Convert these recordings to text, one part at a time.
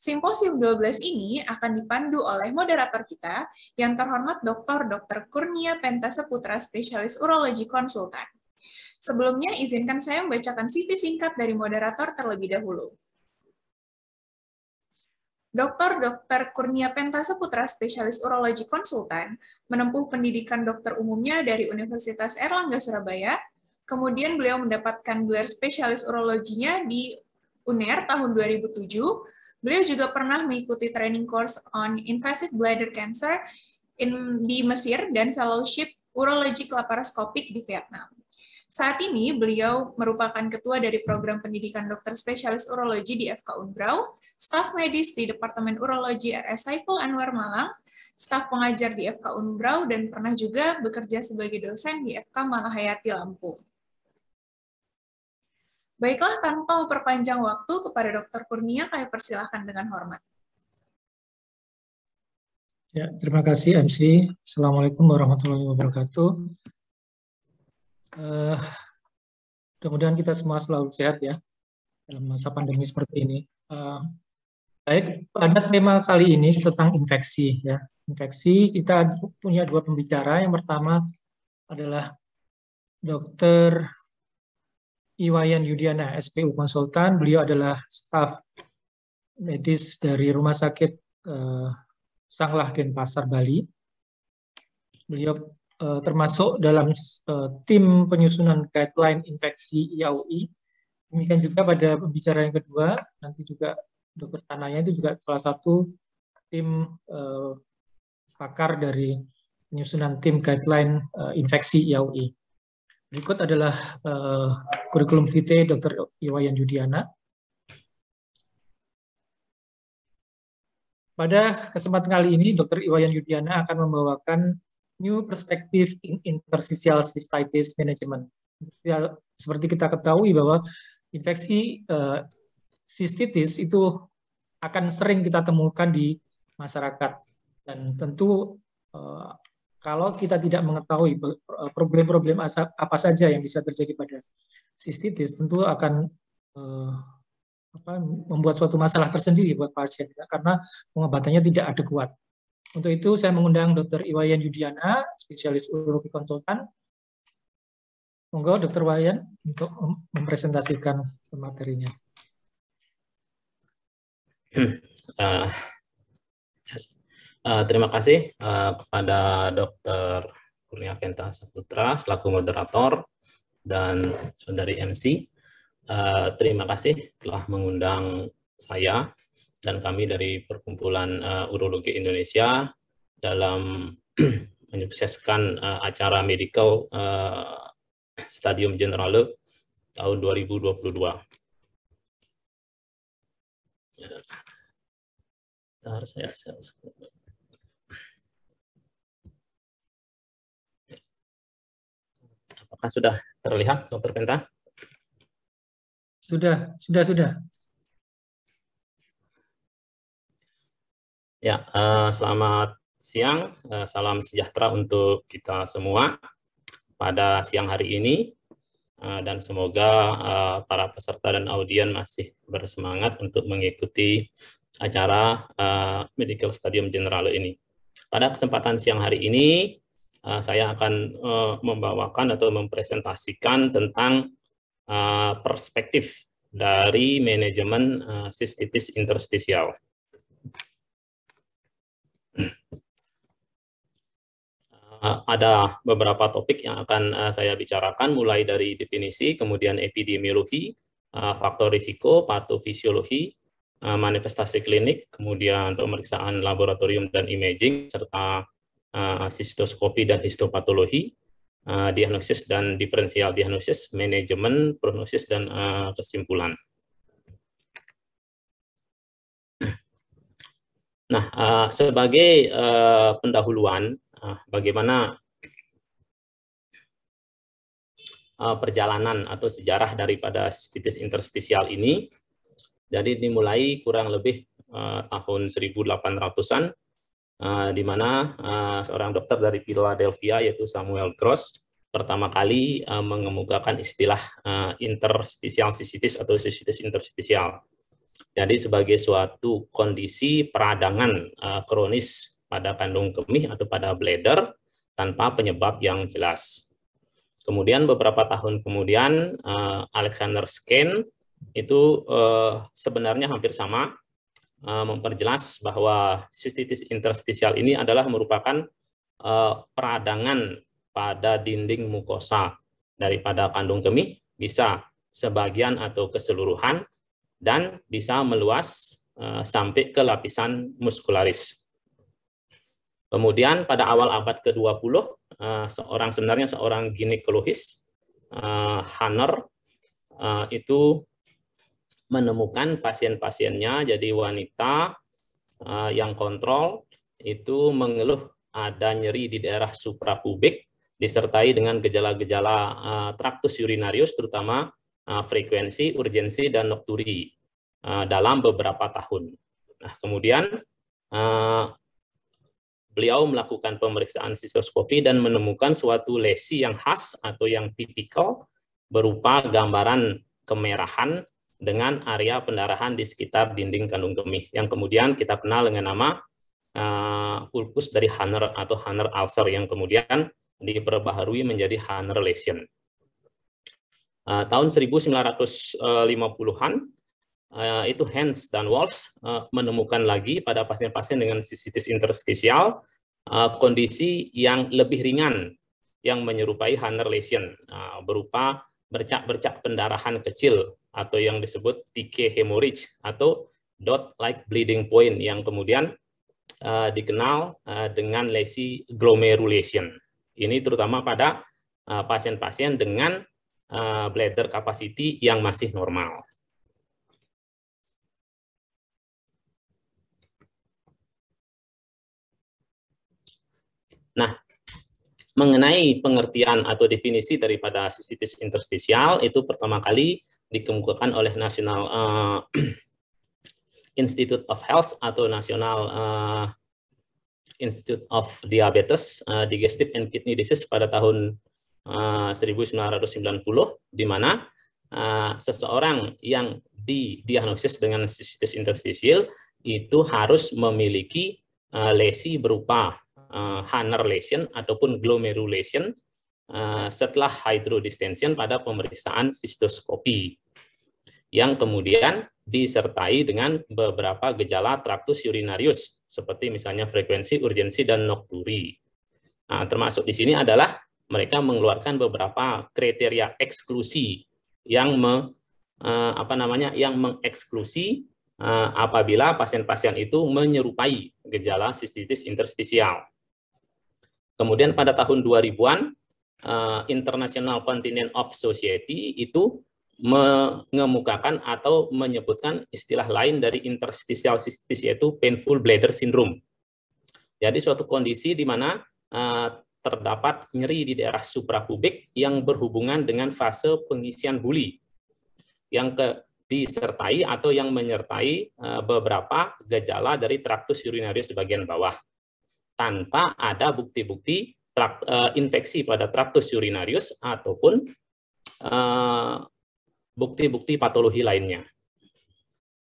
Simposium 12 ini akan dipandu oleh moderator kita yang terhormat Dr. Dr. Kurnia Pentaseputra, spesialis urologi konsultan. Sebelumnya, izinkan saya membacakan CV singkat dari moderator terlebih dahulu. Dr. Dr. Kurnia Pentaseputra, spesialis urologi konsultan, menempuh pendidikan dokter umumnya dari Universitas Erlangga Surabaya. Kemudian beliau mendapatkan gelar spesialis urologinya di UNER tahun 2007, Beliau juga pernah mengikuti training course on invasive bladder cancer in, di Mesir dan fellowship urologic laparoscopic di Vietnam. Saat ini beliau merupakan ketua dari program pendidikan dokter spesialis urologi di FK Unbrau, staf medis di Departemen Urologi RS Saiful Anwar Malang, staf pengajar di FK Unbrau, dan pernah juga bekerja sebagai dosen di FK Malahayati Lampung. Baiklah, tanpa memperpanjang waktu, kepada Dr. Kurnia kami persilahkan dengan hormat. Ya, terima kasih MC. Assalamualaikum warahmatullahi wabarakatuh. Uh, mudah-mudahan kita semua selalu sehat ya dalam masa pandemi seperti ini. Uh, baik, pada tema kali ini tentang infeksi ya. Infeksi kita punya dua pembicara. Yang pertama adalah Dokter. Iwayan Yudiana, SPU Konsultan. Beliau adalah staf medis dari Rumah Sakit eh, Sanglah Denpasar, Bali. Beliau eh, termasuk dalam eh, tim penyusunan guideline infeksi IAUI. Demikian juga pada pembicara yang kedua, nanti juga Dokter Tanaya itu juga salah satu tim eh, pakar dari penyusunan tim guideline uh, infeksi IAUI. Berikut adalah uh, kurikulum vitae Dr. Iwayan Yudiana. Pada kesempatan kali ini, Dr. Iwayan Yudiana akan membawakan New Perspective in Interstitial Cystitis Management. Seperti kita ketahui bahwa infeksi uh, cystitis itu akan sering kita temukan di masyarakat. Dan tentu uh, kalau kita tidak mengetahui eh, problem-problem apa saja yang bisa terjadi pada sistitis, tentu akan eh, apa, membuat suatu masalah tersendiri buat pasien ya, karena pengobatannya tidak adekuat. Untuk itu saya mengundang Dr. Iwayan Yudiana, spesialis urologi konsultan. Monggo Dr. Wayan untuk mempresentasikan materinya. Uh, hmm. ah, Uh, terima kasih uh, kepada Dr. Kurnia Penta Saputra selaku moderator dan saudari MC. Uh, eh, terima kasih telah mengundang saya dan kami dari Perkumpulan uh, Urologi Indonesia dalam menyukseskan uh, acara medical uh, Stadium Generale tahun 2022. Ya, bentar, saya share Apakah sudah terlihat, Dokter Penta? Sudah, sudah, sudah. Ya, uh, selamat siang. Uh, salam sejahtera untuk kita semua pada siang hari ini. Uh, dan semoga uh, para peserta dan audien masih bersemangat untuk mengikuti acara uh, Medical Stadium General ini. Pada kesempatan siang hari ini, Ah, saya akan uh, membawakan atau mempresentasikan tentang uh, perspektif dari manajemen uh, sistitis interstisial. ada beberapa topik yang akan saya bicarakan, mulai dari definisi, kemudian epidemiologi, faktor risiko, patofisiologi, manifestasi klinik, kemudian pemeriksaan laboratorium dan imaging, serta Ah, sistoskopi dan histopatologi, ah, diagnosis dan diferensial diagnosis, manajemen, prognosis, dan ah, kesimpulan. Nah, sebagai pendahuluan, bagaimana perjalanan atau sejarah daripada sistitis interstisial ini, jadi dimulai kurang lebih uh, tahun 1800-an, Eh, di mana uh, seorang dokter dari Philadelphia yaitu Samuel Gross pertama kali uh, mengemukakan istilah uh, interstitial cystitis atau cystitis interstitial. Jadi sebagai suatu kondisi peradangan uh, kronis pada kandung kemih atau pada bladder tanpa penyebab yang jelas. Kemudian beberapa tahun kemudian uh, Alexander Skene itu uh, sebenarnya hampir sama Eh, memperjelas bahwa sistitis interstisial ini adalah merupakan eh, peradangan pada dinding mukosa daripada kandung kemih bisa sebagian atau keseluruhan dan bisa meluas eh, sampai ke lapisan muskularis. Kemudian pada awal abad ke-20 seorang sebenarnya seorang ginekologis Hanner itu menemukan pasien-pasiennya jadi wanita eh, yang kontrol itu mengeluh ada nyeri di daerah suprapubik disertai dengan gejala-gejala eh, traktus urinarius terutama eh, frekuensi, urgensi dan nokturi dalam beberapa tahun. Nah, kemudian beliau melakukan pemeriksaan sistoskopi dan menemukan suatu lesi yang khas atau yang tipikal berupa gambaran kemerahan dengan area pendarahan di sekitar dinding kandung kemih yang kemudian kita kenal dengan nama uh, ulkus dari Hanner atau Hanner ulcer yang kemudian diperbaharui menjadi Hanner lesion. Uh, tahun 1950-an eh, uh, itu Hans dan Walsh uh, menemukan lagi pada pasien-pasien dengan sisitis interstisial uh, kondisi yang lebih ringan yang menyerupai Hanner lesion uh, berupa bercak-bercak pendarahan kecil atau yang disebut TK hemorrhage atau dot like bleeding point yang kemudian uh, dikenal uh, dengan lesi glomerulation. Ini terutama pada eh, pasien-pasien uh, dengan uh, bladder capacity yang masih normal. Nah, mengenai pengertian atau definisi daripada sistitis interstisial itu pertama kali dikemukakan oleh National uh, Institute of Health atau National uh, Institute of Diabetes, uh, Digestive and Kidney Disease pada tahun uh, 1990, di mana uh, seseorang yang didiagnosis dengan situs interstisial itu harus memiliki uh, lesi berupa uh, Hunter lesion ataupun glomerulation lesion Eh, setelah hydrodistension pada pemeriksaan sistoskopi yang kemudian disertai dengan beberapa gejala traktus urinarius seperti misalnya frekuensi, urgensi, dan nokturi. Nah, termasuk di sini adalah mereka mengeluarkan beberapa kriteria eksklusi yang me, eh, apa namanya yang mengeksklusi eh, apabila pasien-pasien itu menyerupai gejala sistitis interstisial. Kemudian pada tahun 2000-an uh, International Continent of Society itu mengemukakan atau menyebutkan istilah lain dari interstitial cystitis yaitu painful bladder syndrome. Jadi suatu kondisi di mana uh, terdapat nyeri di daerah suprapubik yang berhubungan dengan fase pengisian buli yang ke, disertai atau yang menyertai eh, beberapa gejala dari traktus urinarius bagian bawah tanpa ada bukti-bukti trak, uh, eh, infeksi pada traktus urinarius ataupun eh, bukti-bukti uh, patologi lainnya.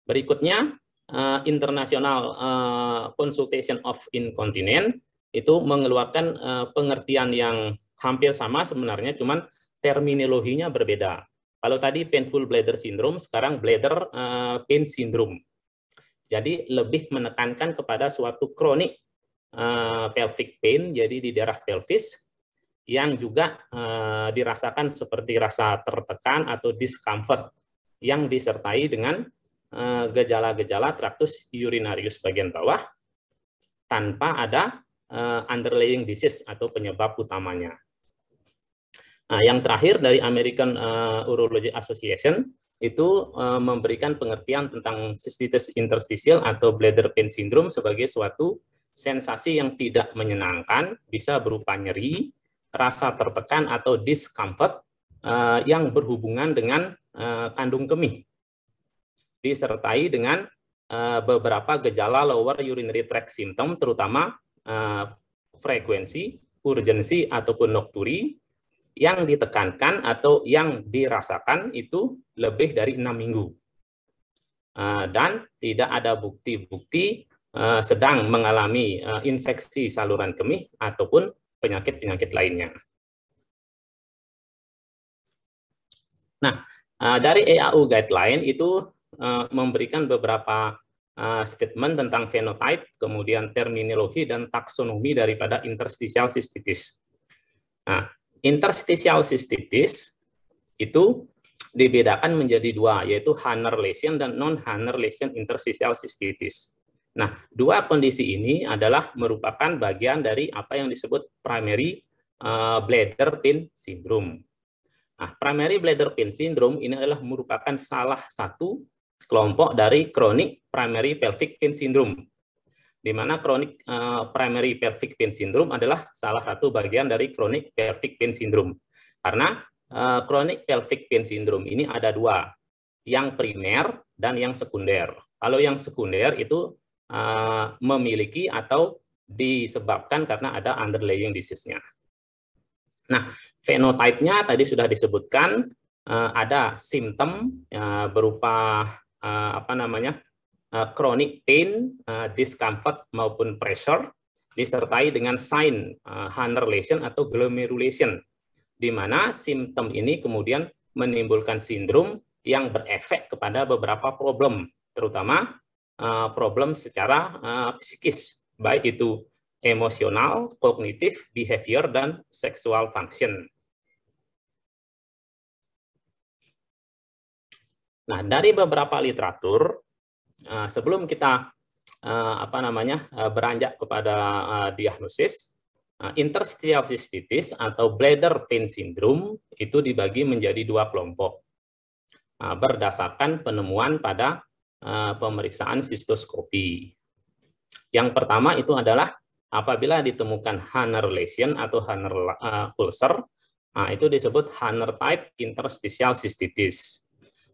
Berikutnya, uh, eh, International uh, Consultation of Incontinent itu mengeluarkan uh, pengertian yang hampir sama sebenarnya, cuman terminologinya berbeda. Kalau tadi painful bladder syndrome, sekarang bladder uh, pain syndrome. Jadi lebih menekankan kepada suatu kronik Eh, pelvic pain, jadi di daerah pelvis, yang juga eh, dirasakan seperti rasa tertekan atau discomfort yang disertai dengan eh, gejala-gejala traktus urinarius bagian bawah tanpa ada underlying disease atau penyebab utamanya. Nah, yang terakhir dari American Urology Association itu memberikan pengertian tentang cystitis interstitial atau bladder pain syndrome sebagai suatu sensasi yang tidak menyenangkan bisa berupa nyeri, rasa tertekan atau discomfort uh, yang berhubungan dengan uh, kandung kemih. Disertai dengan uh, beberapa gejala lower urinary tract symptom terutama uh, frekuensi, urgensi ataupun nokturi yang ditekankan atau yang dirasakan itu lebih dari enam minggu dan tidak ada bukti-bukti Eh, sedang mengalami eh, infeksi saluran kemih ataupun penyakit-penyakit lainnya. Nah, eh, dari EAU guideline itu memberikan beberapa statement tentang phenotype, kemudian terminologi dan taksonomi daripada interstitial cystitis. Nah, interstitial cystitis itu dibedakan menjadi dua, yaitu Hanner lesion dan non-Hanner lesion interstitial cystitis. Nah, dua kondisi ini adalah merupakan bagian dari apa yang disebut primary eh, bladder pain syndrome. Nah, primary bladder pain syndrome ini adalah merupakan salah satu kelompok dari chronic primary pelvic pain syndrome. Di mana chronic uh, eh, primary pelvic pain syndrome adalah salah satu bagian dari chronic pelvic pain syndrome. Karena uh, eh, chronic pelvic pain syndrome ini ada dua, yang primer dan yang sekunder. Kalau yang sekunder itu Eh, memiliki atau disebabkan karena ada underlying disease-nya. Nah, phenotype-nya tadi sudah disebutkan uh, ada simptom uh, berupa uh, apa namanya? Uh, chronic pain, uh, discomfort maupun pressure disertai dengan sign uh, Hunter-Lesion atau glomerulation di mana simptom ini kemudian menimbulkan sindrom yang berefek kepada beberapa problem terutama Eh, problem secara uh, psikis, baik itu emosional, kognitif, behavior, dan sexual function. Nah, dari beberapa literatur, uh, sebelum kita uh, apa namanya uh, beranjak kepada uh, diagnosis, uh, interstitial cystitis atau bladder pain syndrome itu dibagi menjadi dua kelompok berdasarkan penemuan pada Eh, pemeriksaan sistoskopi. Yang pertama itu adalah apabila ditemukan Hunter lesion atau uh, ulcer, nah itu disebut Hunter type interstitial cystitis.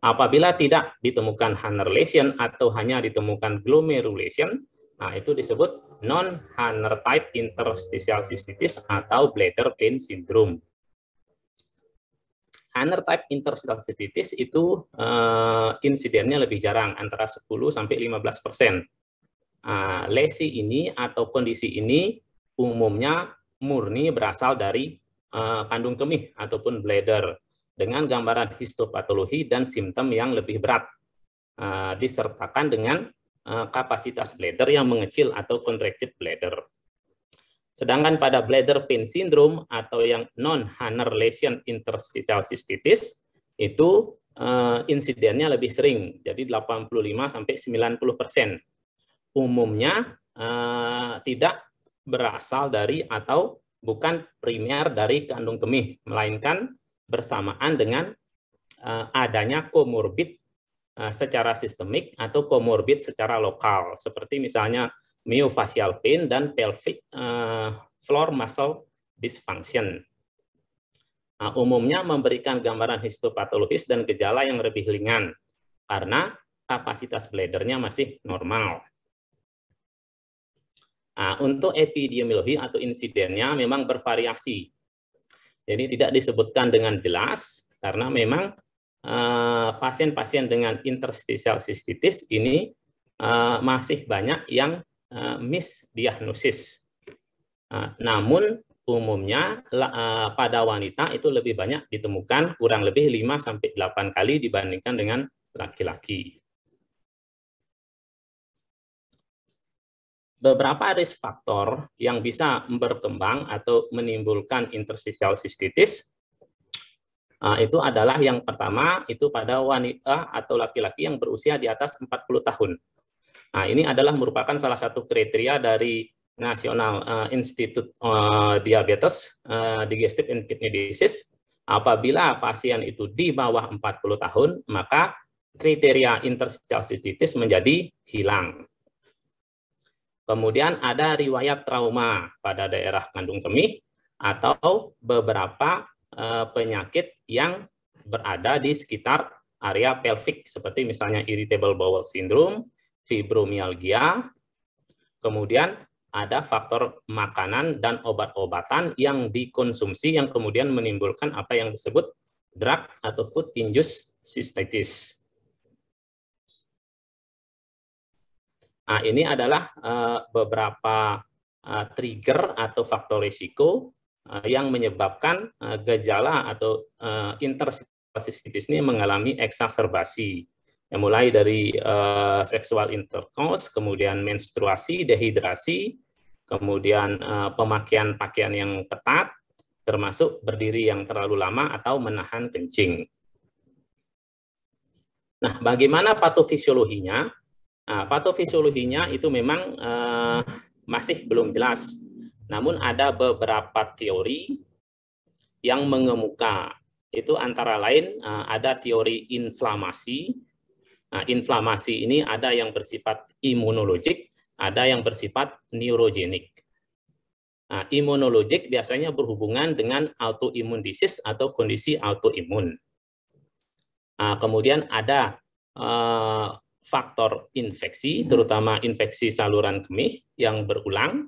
Apabila tidak ditemukan Hunter lesion atau hanya ditemukan glomerulation, nah itu disebut non Hunter type interstitial cystitis atau bladder pain syndrome. Another type interstitial cystitis itu uh, insidennya lebih jarang, antara 10 sampai 15 persen. Uh, lesi ini atau kondisi ini umumnya murni berasal dari uh, kandung kemih ataupun bladder dengan gambaran histopatologi dan simptom yang lebih berat uh, disertakan dengan uh, kapasitas bladder yang mengecil atau contracted bladder. Sedangkan pada bladder pain syndrome atau yang non hunter lesion interstitial cystitis itu uh, insidennya lebih sering, jadi 85 sampai 90 persen. Umumnya uh, tidak berasal dari atau bukan primer dari kandung kemih, melainkan bersamaan dengan uh, adanya komorbid uh, secara sistemik atau komorbid secara lokal, seperti misalnya myofascial pain dan pelvic uh, floor muscle dysfunction. Nah, umumnya memberikan gambaran histopatologis dan gejala yang lebih ringan karena kapasitas bladernya masih normal. Nah, untuk epidemiologi atau insidennya memang bervariasi. Jadi tidak disebutkan dengan jelas karena memang eh, pasien-pasien uh, dengan interstitial cystitis ini uh, masih banyak yang Eh, misdiagnosis. Eh, namun umumnya eh, pada wanita itu lebih banyak ditemukan kurang lebih 5 sampai 8 kali dibandingkan dengan laki-laki. Beberapa risk faktor yang bisa berkembang atau menimbulkan interstitial cystitis itu adalah yang pertama itu pada wanita atau laki-laki yang berusia di atas 40 tahun Nah, ini adalah merupakan salah satu kriteria dari National eh, Institute eh, Diabetes eh, Digestive and Kidney Disease. Apabila pasien itu di bawah 40 tahun, maka kriteria interstitial cystitis menjadi hilang. Kemudian ada riwayat trauma pada daerah kandung kemih atau beberapa penyakit yang berada di sekitar area pelvik seperti misalnya irritable bowel syndrome, fibromialgia, kemudian ada faktor makanan dan obat-obatan yang dikonsumsi yang kemudian menimbulkan apa yang disebut drug atau food induced cystitis. Nah, ini adalah eh, beberapa eh, trigger atau faktor risiko eh, yang menyebabkan gejala atau uh, intersistitis ini mengalami eksaserbasi ya, mulai dari uh, seksual intercourse, kemudian menstruasi, dehidrasi, kemudian uh, eh, pemakaian pakaian yang ketat, termasuk berdiri yang terlalu lama atau menahan kencing. Nah, bagaimana patofisiologinya? Nah, patofisiologinya itu memang uh, masih belum jelas. Namun ada beberapa teori yang mengemuka. Itu antara lain ada teori inflamasi, Nah, inflamasi ini ada yang bersifat imunologik, ada yang bersifat neurogenik. Nah, imunologik biasanya berhubungan dengan autoimun disease atau kondisi autoimun. Nah, kemudian ada eh, faktor infeksi, terutama infeksi saluran kemih yang berulang.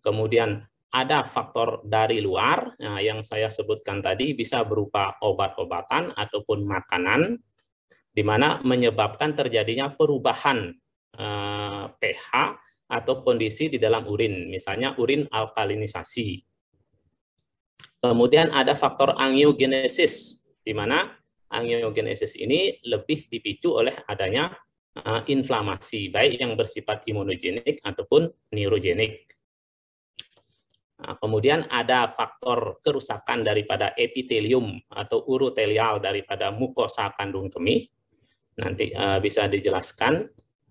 Kemudian ada faktor dari luar nah, yang saya sebutkan tadi bisa berupa obat-obatan ataupun makanan di mana menyebabkan terjadinya perubahan eh, pH atau kondisi di dalam urin, misalnya urin alkalinisasi. Kemudian ada faktor angiogenesis, di mana angiogenesis ini lebih dipicu oleh adanya eh, inflamasi, baik yang bersifat imunogenik ataupun neurogenik. Nah, kemudian ada faktor kerusakan daripada epitelium atau urutelial daripada mukosa kandung kemih nanti uh, bisa dijelaskan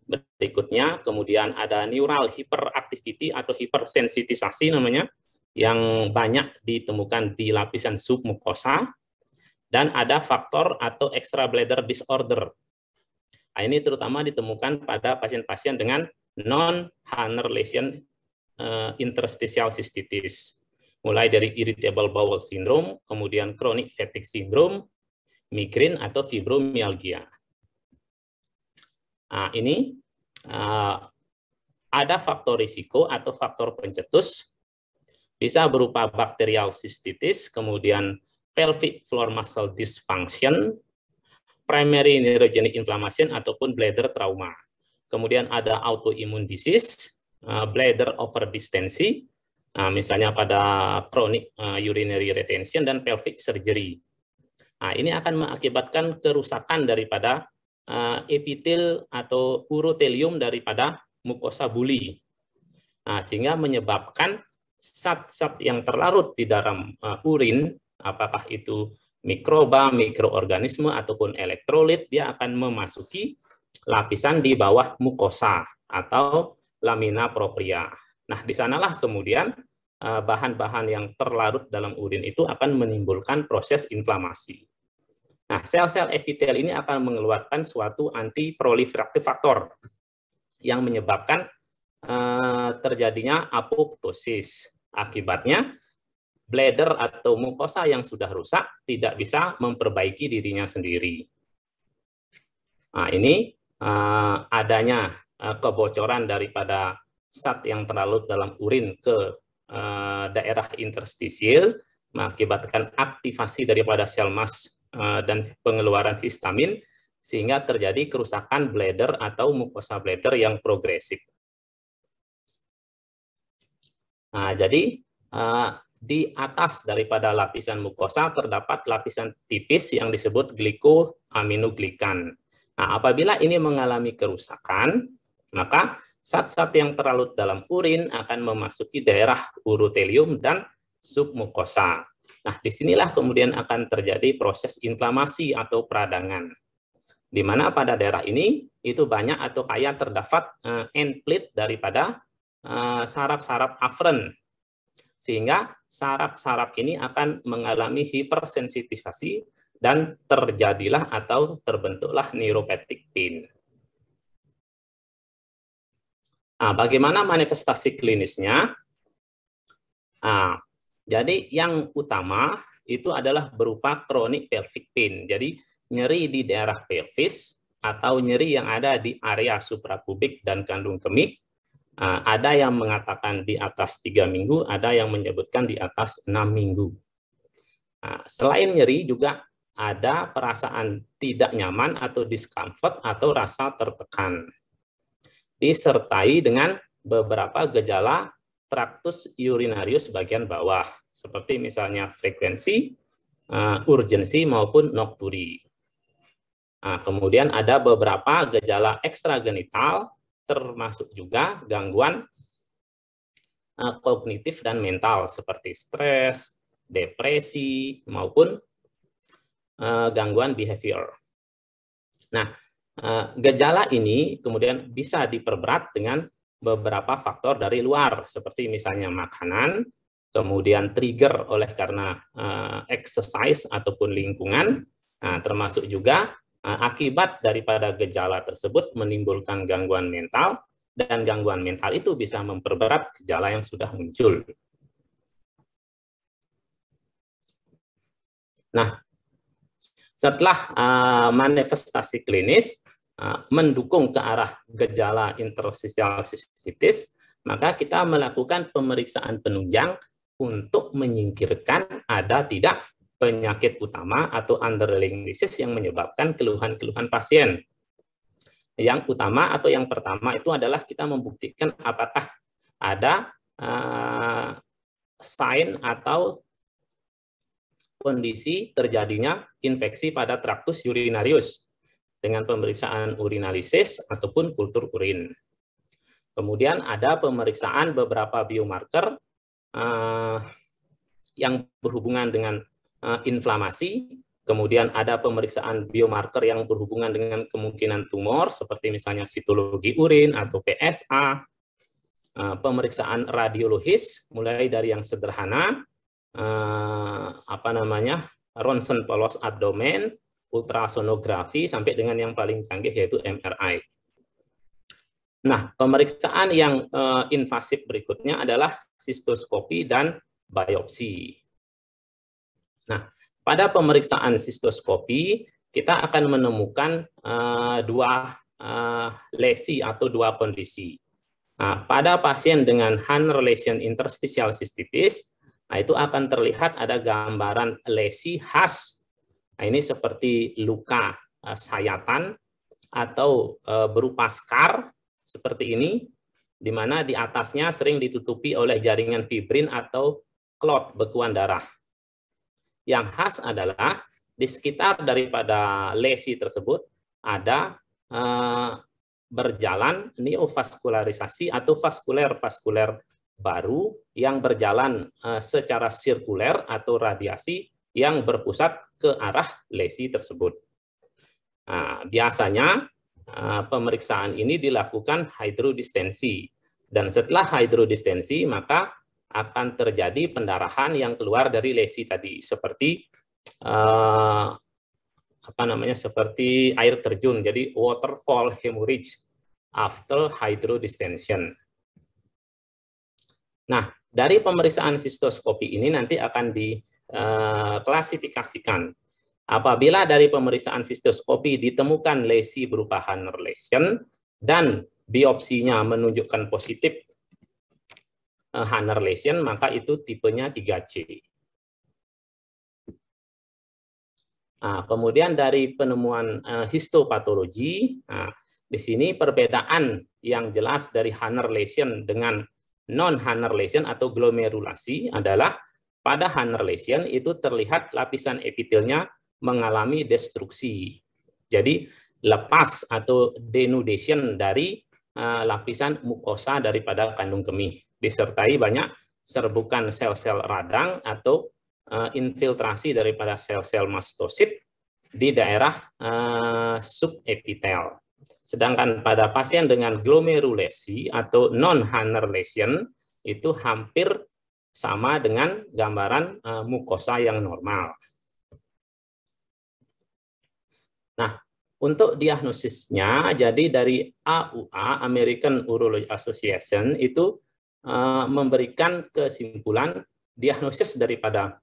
berikutnya. Kemudian ada neural hyperactivity atau hipersensitisasi namanya yang banyak ditemukan di lapisan submukosa dan ada faktor atau extra bladder disorder. Nah, ini terutama ditemukan pada pasien-pasien dengan non Hanner lesion uh, interstitial cystitis. Mulai dari irritable bowel syndrome, kemudian chronic fatigue syndrome, migrain atau fibromyalgia. Nah, ini ah, ada faktor risiko atau faktor pencetus bisa berupa bakterial cystitis, kemudian pelvic floor muscle dysfunction, primary neurogenic inflammation ataupun bladder trauma. Kemudian ada autoimmune disease, ah, bladder overdistensi, uh, misalnya pada chronic urinary retention dan pelvic surgery. Nah, ini akan mengakibatkan kerusakan daripada Eh, epitel atau urotelium daripada mukosa buli. Nah, sehingga menyebabkan zat-zat yang terlarut di dalam uh, urin, apakah itu mikroba, mikroorganisme, ataupun elektrolit, dia akan memasuki lapisan di bawah mukosa atau lamina propria. Nah, di sanalah kemudian eh, bahan-bahan yang terlarut dalam urin itu akan menimbulkan proses inflamasi. Nah, sel-sel epitel ini akan mengeluarkan suatu anti proliferatif faktor yang menyebabkan uh, terjadinya apoptosis. Akibatnya, bladder atau mukosa yang sudah rusak tidak bisa memperbaiki dirinya sendiri. Nah, ini uh, adanya uh, kebocoran daripada zat yang terlalu dalam urin ke uh, daerah interstisial mengakibatkan aktivasi daripada sel mas Eh, dan pengeluaran histamin sehingga terjadi kerusakan bladder atau mukosa bladder yang progresif. Nah, jadi eh, di atas daripada lapisan mukosa terdapat lapisan tipis yang disebut glikoaminoglikan. Nah, apabila ini mengalami kerusakan, maka zat-zat yang terlalu dalam urin akan memasuki daerah urotelium dan submukosa. Nah, disinilah kemudian akan terjadi proses inflamasi atau peradangan. Di mana pada daerah ini itu banyak atau kaya terdapat uh, end plate daripada eh, saraf-saraf uh, afren. Sehingga saraf-saraf ini akan mengalami hipersensitisasi dan terjadilah atau terbentuklah neuropathic pain. Nah, bagaimana manifestasi klinisnya? Nah, jadi yang utama itu adalah berupa kronik pelvic pain. Jadi nyeri di daerah pelvis atau nyeri yang ada di area suprapubik dan kandung kemih. Ah, ada yang mengatakan di atas tiga minggu, ada yang menyebutkan di atas enam minggu. Ah, selain nyeri juga ada perasaan tidak nyaman atau discomfort atau rasa tertekan. Disertai dengan beberapa gejala traktus urinarius bagian bawah seperti misalnya frekuensi, uh, urgensi maupun nokturi. Nah, kemudian ada beberapa gejala ekstra genital, termasuk juga gangguan uh, kognitif dan mental seperti stres, depresi maupun uh, gangguan behavior. Nah, gejala ini kemudian bisa diperberat dengan beberapa faktor dari luar seperti misalnya makanan, kemudian trigger oleh karena uh, exercise ataupun lingkungan, nah, termasuk juga uh, akibat daripada gejala tersebut menimbulkan gangguan mental, dan gangguan mental itu bisa memperberat gejala yang sudah muncul. Nah, setelah uh, manifestasi klinis uh, mendukung ke arah gejala interstitial sistitis, maka kita melakukan pemeriksaan penunjang untuk menyingkirkan ada tidak penyakit utama atau underlying disease yang menyebabkan keluhan-keluhan pasien. Yang utama atau yang pertama itu adalah kita membuktikan apakah ada uh, sign atau kondisi terjadinya infeksi pada traktus urinarius dengan pemeriksaan urinalisis ataupun kultur urin. Kemudian ada pemeriksaan beberapa biomarker Eh, yang berhubungan dengan eh, inflamasi, kemudian ada pemeriksaan biomarker yang berhubungan dengan kemungkinan tumor, seperti misalnya sitologi urin atau PSA, eh, pemeriksaan radiologis, mulai dari yang sederhana, apa namanya, ronsen polos abdomen, ultrasonografi, sampai dengan yang paling canggih yaitu MRI. Nah, pemeriksaan yang uh, invasif berikutnya adalah sistoskopi dan biopsi. Nah, pada pemeriksaan sistoskopi, kita akan menemukan uh, dua uh, lesi atau dua kondisi. Nah, pada pasien dengan hand relation interstitial cystitis, nah itu akan terlihat ada gambaran lesi khas. Nah, ini seperti luka uh, sayatan atau uh, berupa scar seperti ini, di mana di atasnya sering ditutupi oleh jaringan fibrin atau klot bekuan darah. Yang khas adalah di sekitar daripada lesi tersebut ada eh, berjalan neovaskularisasi atau vaskuler-vaskuler baru yang berjalan eh, secara sirkuler atau radiasi yang berpusat ke arah lesi tersebut. Nah, biasanya Eh, pemeriksaan ini dilakukan hidrodistensi. Dan setelah hidrodistensi, maka akan terjadi pendarahan yang keluar dari lesi tadi, seperti uh, apa namanya seperti air terjun jadi waterfall hemorrhage after hydrodistension. Nah, dari pemeriksaan sistoskopi ini nanti akan diklasifikasikan eh, Apabila dari pemeriksaan sistoskopi ditemukan lesi berupa Hunter lesion dan biopsinya menunjukkan positif eh, Hunter lesion, maka itu tipenya 3C. Nah, kemudian dari penemuan uh, histopatologi, nah, di sini perbedaan yang jelas dari Hunter lesion dengan non-Hunter lesion atau glomerulasi adalah pada Hunter lesion itu terlihat lapisan epitelnya mengalami destruksi. Jadi lepas atau denudation dari uh, lapisan mukosa daripada kandung kemih disertai banyak serbukan sel-sel radang atau uh, infiltrasi daripada sel-sel mastosit di daerah uh, subepitel. Sedangkan pada pasien dengan glomerulasi atau non-Hunter lesion itu hampir sama dengan gambaran uh, mukosa yang normal. Untuk diagnosisnya, jadi dari AUA American Urology Association itu eh, memberikan kesimpulan diagnosis daripada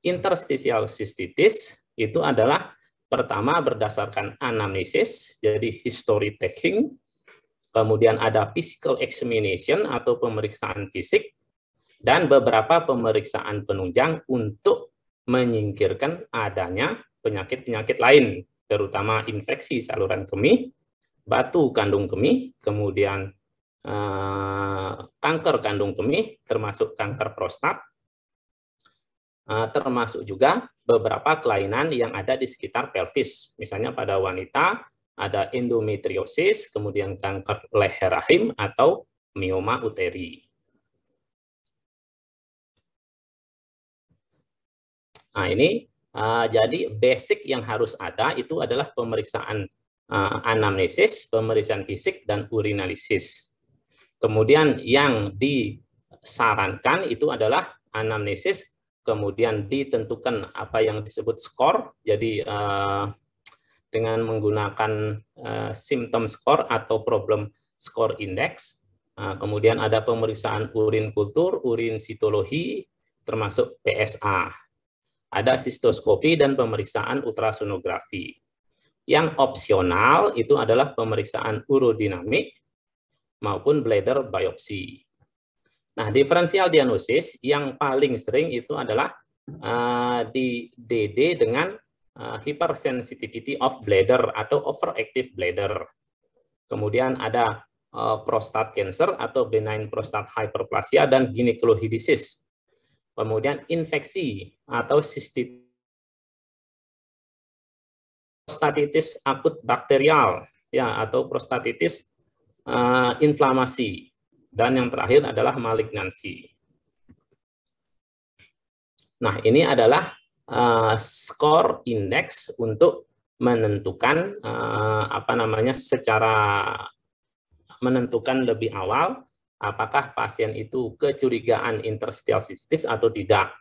interstitial cystitis itu adalah pertama berdasarkan anamnesis, jadi history taking, kemudian ada physical examination atau pemeriksaan fisik, dan beberapa pemeriksaan penunjang untuk menyingkirkan adanya penyakit-penyakit lain terutama infeksi saluran kemih, batu kandung kemih, kemudian eh, kanker kandung kemih, termasuk kanker prostat, eh, termasuk juga beberapa kelainan yang ada di sekitar pelvis. Misalnya pada wanita ada endometriosis, kemudian kanker leher rahim atau mioma uteri. Nah, ini Ah, jadi basic yang harus ada itu adalah pemeriksaan uh, anamnesis, pemeriksaan fisik, dan urinalisis. Kemudian yang disarankan itu adalah anamnesis, kemudian ditentukan apa yang disebut skor, jadi uh, dengan menggunakan uh, simptom skor atau problem score index. uh, kemudian ada pemeriksaan urin kultur, urin sitologi, termasuk PSA ada sistoskopi dan pemeriksaan ultrasonografi. Yang opsional itu adalah pemeriksaan urodinamik maupun bladder biopsi. Nah, diferensial diagnosis yang paling sering itu adalah uh, di DD dengan uh, hypersensitivity of bladder atau overactive bladder. Kemudian ada uh, prostat cancer atau benign prostat hyperplasia dan gynecologic Kemudian infeksi atau sistitis prostatitis akut bakterial ya atau prostatitis uh, inflamasi dan yang terakhir adalah malignansi. Nah, ini adalah uh, skor indeks untuk menentukan uh, apa namanya secara menentukan lebih awal apakah pasien itu kecurigaan interstitial cystitis atau tidak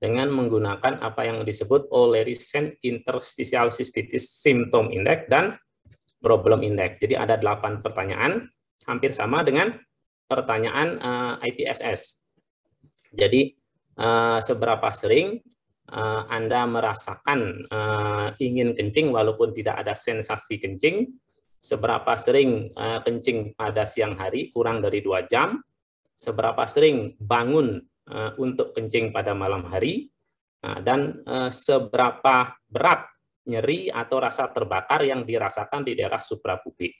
dengan menggunakan apa yang disebut olerisen interstitial cystitis symptom index dan problem index. Jadi ada delapan pertanyaan hampir sama dengan pertanyaan uh, eh, IPSS. Jadi uh, seberapa sering eh, Anda merasakan uh, ingin kencing walaupun tidak ada sensasi kencing seberapa sering uh, kencing pada siang hari kurang dari dua jam, seberapa sering bangun uh, untuk kencing pada malam hari, uh, dan uh, seberapa berat nyeri atau rasa terbakar yang dirasakan di daerah suprapubik.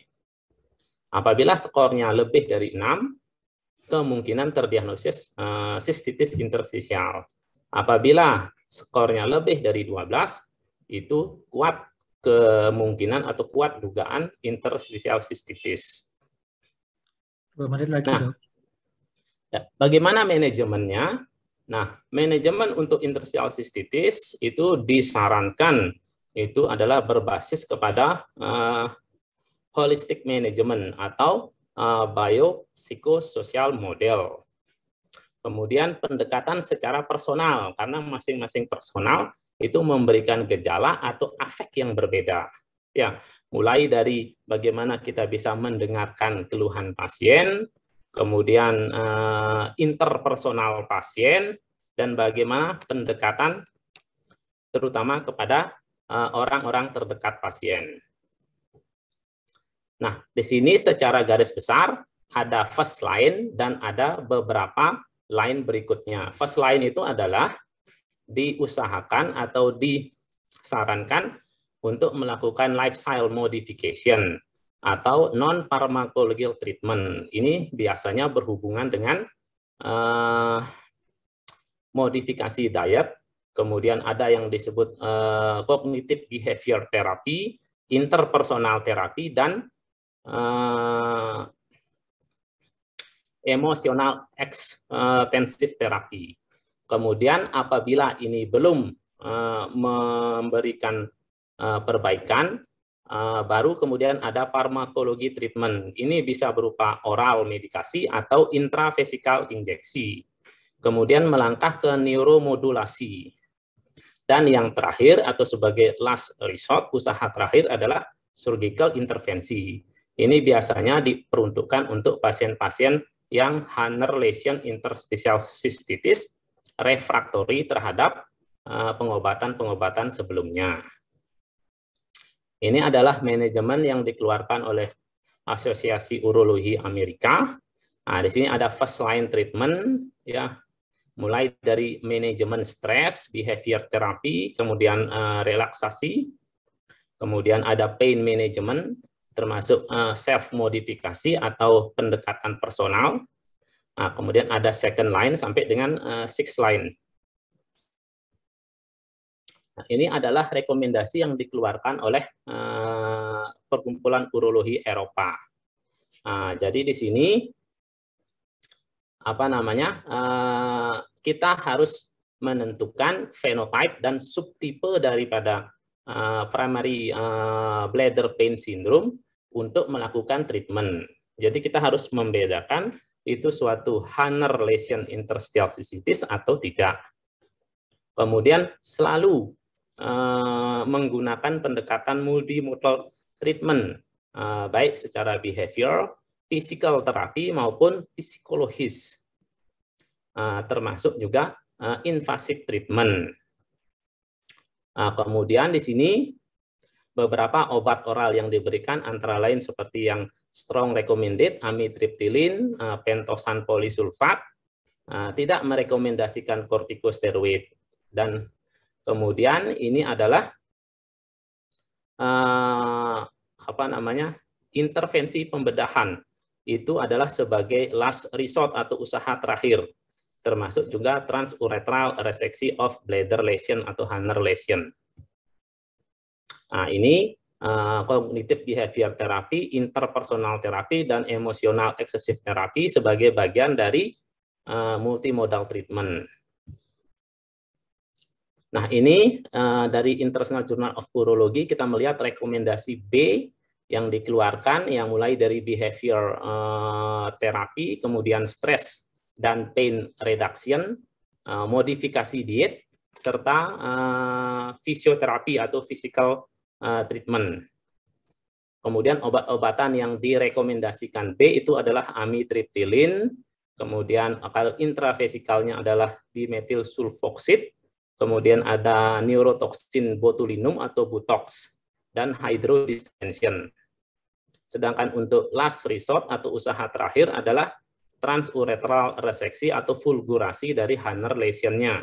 Apabila skornya lebih dari 6, kemungkinan terdiagnosis uh, sistitis interstisial. Apabila skornya lebih dari 12, itu kuat kemungkinan atau kuat dugaan interstitial cystitis. nah, Ya, bagaimana manajemennya? Nah, manajemen untuk interstitial cystitis itu disarankan itu adalah berbasis kepada uh, holistic management atau uh, biopsikososial model. Kemudian pendekatan secara personal karena masing-masing personal itu memberikan gejala atau efek yang berbeda. Ya, mulai dari bagaimana kita bisa mendengarkan keluhan pasien, kemudian eh, interpersonal pasien, dan bagaimana pendekatan terutama kepada eh, orang-orang eh, terdekat pasien. Nah, di sini secara garis besar ada first line dan ada beberapa line berikutnya. First line itu adalah diusahakan atau disarankan untuk melakukan lifestyle modification atau non pharmacological treatment. Ini biasanya berhubungan dengan uh, modifikasi diet, kemudian ada yang disebut uh, cognitive behavior therapy, interpersonal therapy dan uh, emotional extensive therapy. Kemudian apabila ini belum eh, memberikan eh, perbaikan, eh, baru kemudian ada farmakologi treatment. Ini bisa berupa oral medikasi atau intravesikal injeksi. Kemudian melangkah ke neuromodulasi. Dan yang terakhir atau sebagai last resort, usaha terakhir adalah surgical intervensi. Ini biasanya diperuntukkan untuk pasien-pasien yang Hunter lesion interstitial cystitis refraktori terhadap eh, pengobatan-pengobatan sebelumnya. Ini adalah manajemen yang dikeluarkan oleh Asosiasi Urologi Amerika. Nah, di sini ada first line treatment ya. Mulai dari manajemen stres, behavior therapy, kemudian uh, relaksasi, kemudian ada pain management termasuk uh, eh, self modifikasi atau pendekatan personal Nah, kemudian ada second line sampai dengan uh, eh, sixth line. Nah, ini adalah rekomendasi yang dikeluarkan oleh uh, Perkumpulan Urologi Eropa. Nah, jadi di sini apa namanya? Uh, kita harus menentukan phenotype dan subtipe daripada uh, primary uh, bladder pain syndrome untuk melakukan treatment. Jadi kita harus membedakan itu suatu Hunter lesion interstitial cystitis atau tidak. Kemudian selalu uh, menggunakan pendekatan multimodal treatment, uh, baik secara behavior, physical terapi maupun psikologis, uh, termasuk juga uh, invasive treatment. Uh, kemudian di sini beberapa obat oral yang diberikan antara lain seperti yang strong recommended amitriptyline, uh, pentosan polisulfat, uh, tidak merekomendasikan kortikosteroid. Dan kemudian ini adalah uh, apa namanya intervensi pembedahan itu adalah sebagai last resort atau usaha terakhir termasuk juga transuretral reseksi of bladder lesion atau hanner lesion. Nah, ini Eh, kognitif behavior therapy, interpersonal therapy, dan emosional excessive therapy sebagai bagian dari uh, multimodal treatment. Nah ini uh, dari International Journal of Urology kita melihat rekomendasi B yang dikeluarkan yang mulai dari behavior uh, therapy, kemudian stress dan pain reduction, uh, modifikasi diet, serta uh, fisioterapi atau physical uh, treatment. Kemudian obat-obatan yang direkomendasikan B itu adalah amitriptilin, kemudian kalau intravesikalnya adalah dimetil sulfoxid, kemudian ada neurotoxin botulinum atau butox, dan hydrodistension. Sedangkan untuk last resort atau usaha terakhir adalah transuretral reseksi atau fulgurasi dari Hanner lesionnya.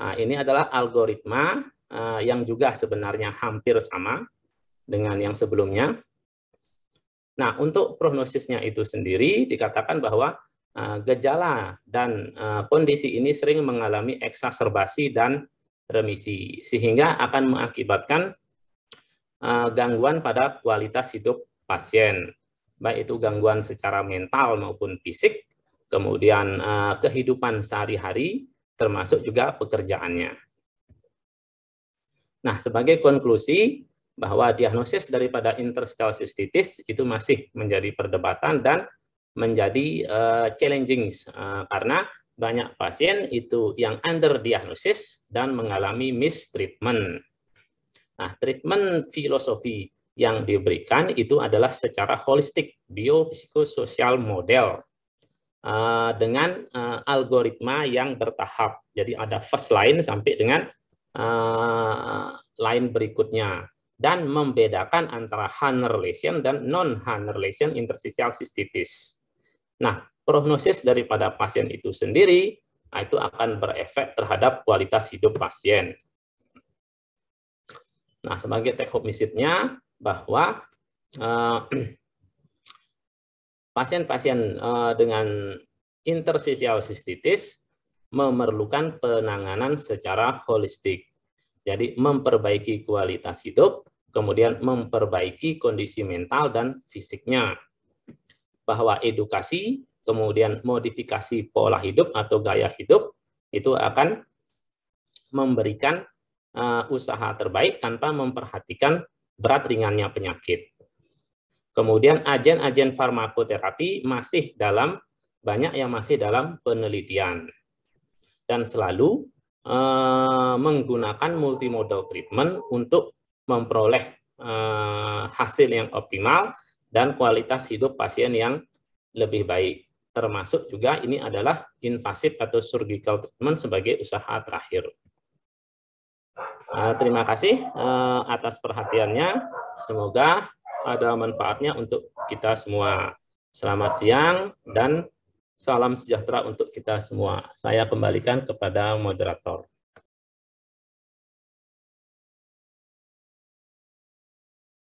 Nah, ini adalah algoritma uh, yang juga sebenarnya hampir sama dengan yang sebelumnya. Nah, untuk prognosisnya itu sendiri dikatakan bahwa uh, gejala dan uh, kondisi ini sering mengalami eksaserbasi dan remisi, sehingga akan mengakibatkan uh, gangguan pada kualitas hidup pasien, baik itu gangguan secara mental maupun fisik, kemudian uh, kehidupan sehari-hari, termasuk juga pekerjaannya. Nah, sebagai konklusi bahwa diagnosis daripada interstitial cystitis itu masih menjadi perdebatan dan menjadi uh, challenging uh, karena banyak pasien itu yang under diagnosis dan mengalami mistreatment. Nah, treatment filosofi yang diberikan itu adalah secara holistik biopsikososial model Eh, dengan uh, algoritma yang bertahap. Jadi ada first line sampai dengan uh, line berikutnya dan membedakan antara hand relation dan non hand relation interstitial cystitis. Nah, prognosis daripada pasien itu sendiri nah, itu akan berefek terhadap kualitas hidup pasien. Nah, sebagai take home message bahwa uh, pasien-pasien uh, dengan interstitial cystitis memerlukan penanganan secara holistik. Jadi memperbaiki kualitas hidup, kemudian memperbaiki kondisi mental dan fisiknya. Bahwa edukasi, kemudian modifikasi pola hidup atau gaya hidup, itu akan memberikan uh, usaha terbaik tanpa memperhatikan berat ringannya penyakit. Kemudian agen-agen farmakoterapi masih dalam banyak yang masih dalam penelitian dan selalu eh, menggunakan multimodal treatment untuk memperoleh eh, hasil yang optimal dan kualitas hidup pasien yang lebih baik. Termasuk juga ini adalah invasif atau surgical treatment sebagai usaha terakhir. Eh, terima kasih eh, atas perhatiannya. Semoga ada manfaatnya untuk kita semua. Selamat siang dan salam sejahtera untuk kita semua. Saya kembalikan kepada moderator.